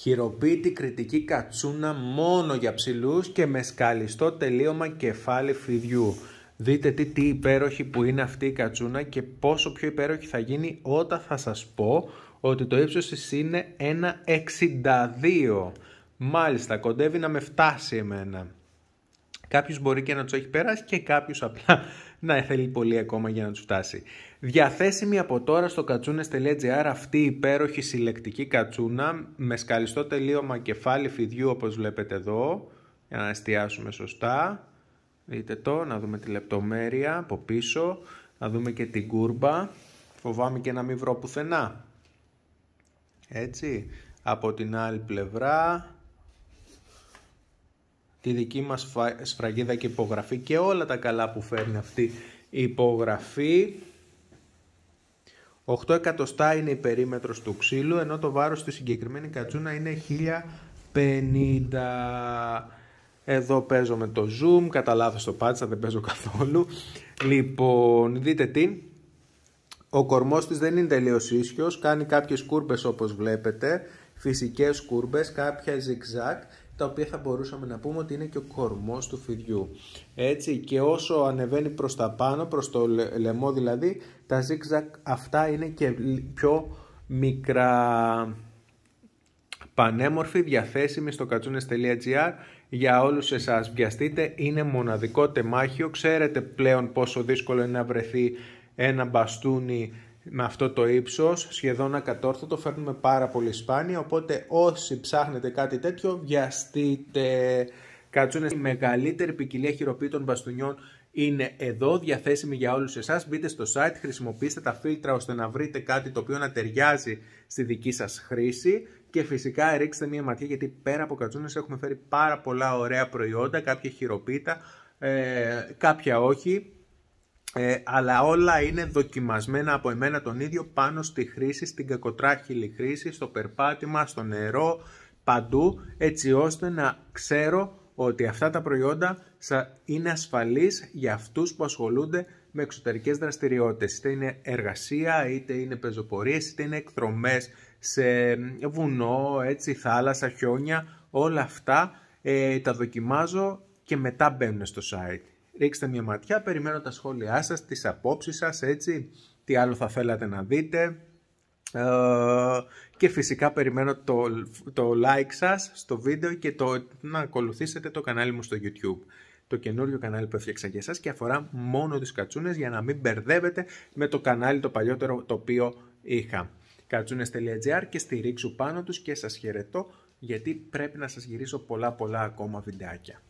χειροποίητη κριτική κατσούνα μόνο για ψηλούς και με σκαλιστό τελείωμα κεφάλι φιδιού. Δείτε τι, τι υπέροχη που είναι αυτή η κατσούνα και πόσο πιο υπέροχη θα γίνει όταν θα σας πω ότι το ύψος της είναι 1,62. Μάλιστα, κοντεύει να με φτάσει εμένα. κάποιος μπορεί και να τους έχει πέρασει και κάποιος απλά να θέλει πολύ ακόμα για να τους φτάσει. Διαθέσιμη από τώρα στο κατσούνε.gr αυτή η υπέροχη συλλεκτική κατσούνα με σκαλιστό τελείωμα κεφάλι φιδιού όπως βλέπετε εδώ για να εστιάσουμε σωστά. Δείτε το, να δούμε τη λεπτομέρεια από πίσω, να δούμε και την κούρμπα. Φοβάμαι και να μην βρω πουθενά. Έτσι, από την άλλη πλευρά τη δική μας σφραγίδα και υπογραφή και όλα τα καλά που φέρνει αυτή η υπογραφή. 8 εκατοστά είναι η περίμετρος του ξύλου, ενώ το βάρος στη συγκεκριμένη κατσούνα είναι 1050. Εδώ παίζω με το zoom, κατά στο το πάτσα, δεν παίζω καθόλου. Λοιπόν, δείτε τι. Ο κορμός της δεν είναι τελείως ίσιος, κάνει κάποιες κούρπες όπως βλέπετε, φυσικές κούρπες, κάποια ζιγζάκ τα οποία θα μπορούσαμε να πούμε ότι είναι και ο κορμός του φιδιού. Έτσι και όσο ανεβαίνει προς τα πάνω, προς το λαιμό δηλαδή, τα ζίγζακ αυτά είναι και πιο μικρά πανέμορφη διαθέσιμη στο κατσούνες.gr για όλους εσάς. Βιαστείτε, είναι μοναδικό τεμάχιο. Ξέρετε πλέον πόσο δύσκολο είναι να βρεθεί ένα μπαστούνι με αυτό το ύψος, σχεδόν ακατόρθωτο, φέρνουμε πάρα πολύ σπάνια, οπότε όσοι ψάχνετε κάτι τέτοιο, βιαστείτε. Κατσούνες, η μεγαλύτερη ποικιλία χειροποίητων μπαστούνιών είναι εδώ, διαθέσιμη για όλους εσάς. Μπείτε στο site, χρησιμοποιήστε τα φίλτρα ώστε να βρείτε κάτι το οποίο να ταιριάζει στη δική σας χρήση και φυσικά ρίξτε μια ματιά γιατί πέρα από κατσούνες έχουμε φέρει πάρα πολλά ωραία προϊόντα, κάποια χειροποίητα, ε, κάποια όχι. Ε, αλλά όλα είναι δοκιμασμένα από εμένα τον ίδιο πάνω στη χρήση, στην κακοτράχυλη χρήση, στο περπάτημα, στο νερό, παντού, έτσι ώστε να ξέρω ότι αυτά τα προϊόντα είναι ασφαλείς για αυτούς που ασχολούνται με εξωτερικές δραστηριότητες. Είτε είναι εργασία, είτε είναι πεζοπορίες, είτε είναι εκδρομές σε βουνό, έτσι, θάλασσα, χιόνια. Όλα αυτά ε, τα δοκιμάζω και μετά μπαίνουν στο site ρίξτε μια ματιά, περιμένω τα σχόλιά σας, τις απόψεις σας, έτσι, τι άλλο θα θέλατε να δείτε. Ε, και φυσικά περιμένω το, το like σας στο βίντεο και το, να ακολουθήσετε το κανάλι μου στο YouTube. Το καινούριο κανάλι που έφτιαξα για εσάς και αφορά μόνο τις κατσούνες για να μην μπερδεύετε με το κανάλι το παλιότερο το οποίο είχα. Κατσούνες.gr και στηρίξου πάνω τους και σας χαιρετώ γιατί πρέπει να σας γυρίσω πολλά πολλά ακόμα βιντεάκια.